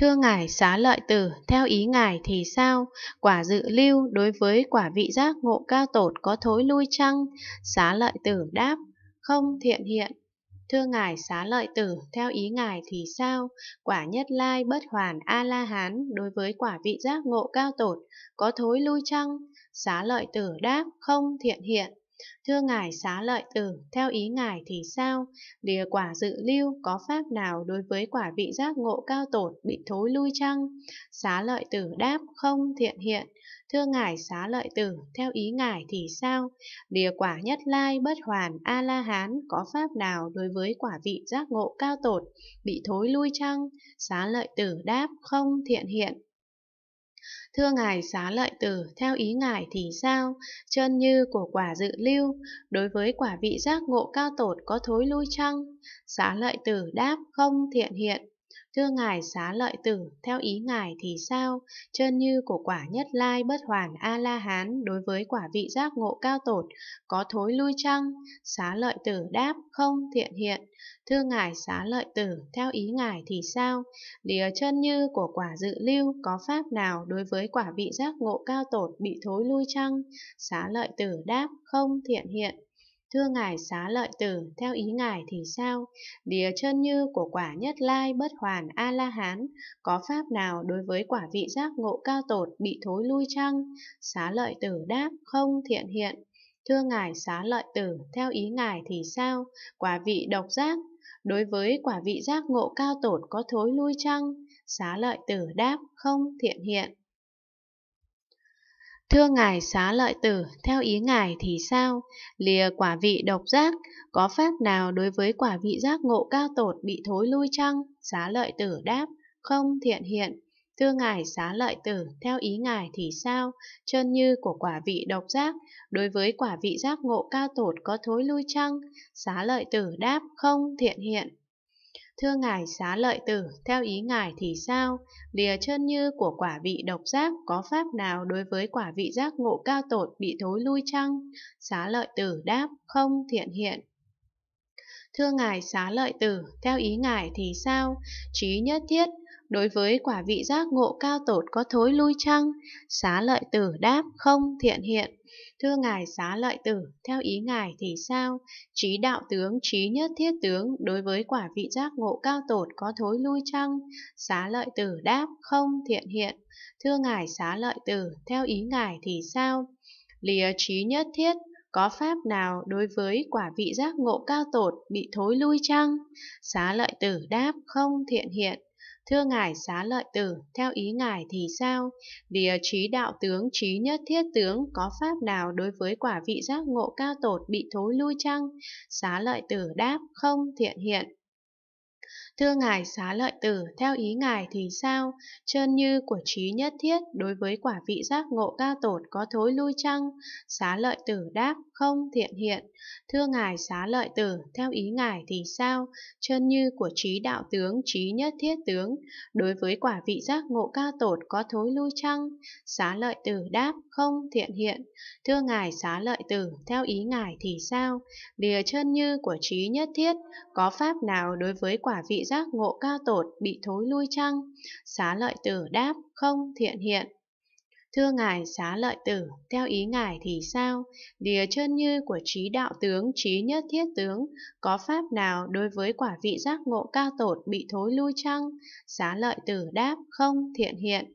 Thưa ngài xá lợi tử, theo ý ngài thì sao? Quả dự lưu đối với quả vị giác ngộ cao tột có thối lui chăng? Xá lợi tử đáp, không thiện hiện. Thưa ngài xá lợi tử, theo ý ngài thì sao? Quả nhất lai bất hoàn A-la-hán đối với quả vị giác ngộ cao tột có thối lui chăng? Xá lợi tử đáp, không thiện hiện. Thưa ngài xá lợi tử, ừ, theo ý ngài thì sao? Lìa quả dự lưu có pháp nào đối với quả vị giác ngộ cao tột bị thối lui chăng? Xá lợi tử đáp không thiện hiện. Thưa ngài xá lợi tử, theo ý ngài thì sao? Lìa quả nhất lai bất hoàn A-la-hán có pháp nào đối với quả vị giác ngộ cao tột bị thối lui chăng? Xá lợi tử đáp không thiện hiện. Thưa ngài xá lợi tử, theo ý ngài thì sao? Chân như của quả dự lưu, đối với quả vị giác ngộ cao tột có thối lui chăng? Xá lợi tử đáp không thiện hiện, Thưa ngài xá lợi tử, theo ý ngài thì sao? chân như của quả nhất lai bất hoàn A-la-hán đối với quả vị giác ngộ cao tột, có thối lui chăng? Xá lợi tử đáp, không thiện hiện. Thưa ngài xá lợi tử, theo ý ngài thì sao? Lìa chân như của quả dự lưu có pháp nào đối với quả vị giác ngộ cao tột bị thối lui chăng? Xá lợi tử đáp, không thiện hiện. Thưa ngài xá lợi tử, theo ý ngài thì sao? Đìa chân như của quả nhất lai bất hoàn A-la-hán, có pháp nào đối với quả vị giác ngộ cao tột bị thối lui chăng? Xá lợi tử đáp, không thiện hiện. Thưa ngài xá lợi tử, theo ý ngài thì sao? Quả vị độc giác, đối với quả vị giác ngộ cao tột có thối lui chăng? Xá lợi tử đáp, không thiện hiện. Thưa ngài xá lợi tử, theo ý ngài thì sao? Lìa quả vị độc giác, có pháp nào đối với quả vị giác ngộ cao tột bị thối lui chăng? Xá lợi tử đáp, không thiện hiện. Thưa ngài xá lợi tử, theo ý ngài thì sao? Chân như của quả vị độc giác, đối với quả vị giác ngộ cao tột có thối lui chăng? Xá lợi tử đáp, không thiện hiện. Thưa ngài xá lợi tử, theo ý ngài thì sao? Lìa chân như của quả vị độc giác có pháp nào đối với quả vị giác ngộ cao tột bị thối lui chăng? Xá lợi tử đáp, không thiện hiện. Thưa ngài xá lợi tử, theo ý ngài thì sao? Trí nhất thiết đối với quả vị giác ngộ cao tột có thối lui chăng? Xá lợi tử đáp, không, thiện hiện. Thưa Ngài xá lợi tử, theo ý Ngài thì sao? Trí đạo tướng, trí nhất thiết tướng, đối với quả vị giác ngộ cao tột có thối lui chăng? Xá lợi tử đáp, không, thiện hiện. Thưa Ngài xá lợi tử, theo ý Ngài thì sao? Lìa trí nhất thiết, có pháp nào đối với quả vị giác ngộ cao tột bị thối lui chăng? Xá lợi tử đáp, không, thiện hiện. Thưa ngài xá lợi tử, theo ý ngài thì sao? Địa ờ, trí đạo tướng trí nhất thiết tướng có pháp nào đối với quả vị giác ngộ cao tột bị thối lui chăng? Xá lợi tử đáp, không thiện hiện. Thưa ngài xá lợi tử, theo ý ngài thì sao? Chân như của trí nhất thiết đối với quả vị giác ngộ ca tột có thối lui chăng? Xá lợi tử đáp, không thiện hiện. Thưa ngài xá lợi tử, theo ý ngài thì sao? Chân như của trí đạo tướng, trí nhất thiết tướng, đối với quả vị giác ngộ ca tột có thối lui chăng? Xá lợi tử đáp, không thiện hiện. Thưa ngài xá lợi tử, theo ý ngài thì sao? Lìa chân như của trí nhất thiết, có pháp nào đối với quả quả vị giác ngộ cao tột bị thối lui chăng? Xá lợi tử đáp, không, thiện hiện. Thưa Ngài xá lợi tử, theo ý Ngài thì sao? Đìa chân như của trí đạo tướng, trí nhất thiết tướng, có pháp nào đối với quả vị giác ngộ cao tột bị thối lui chăng? Xá lợi tử đáp, không, thiện hiện.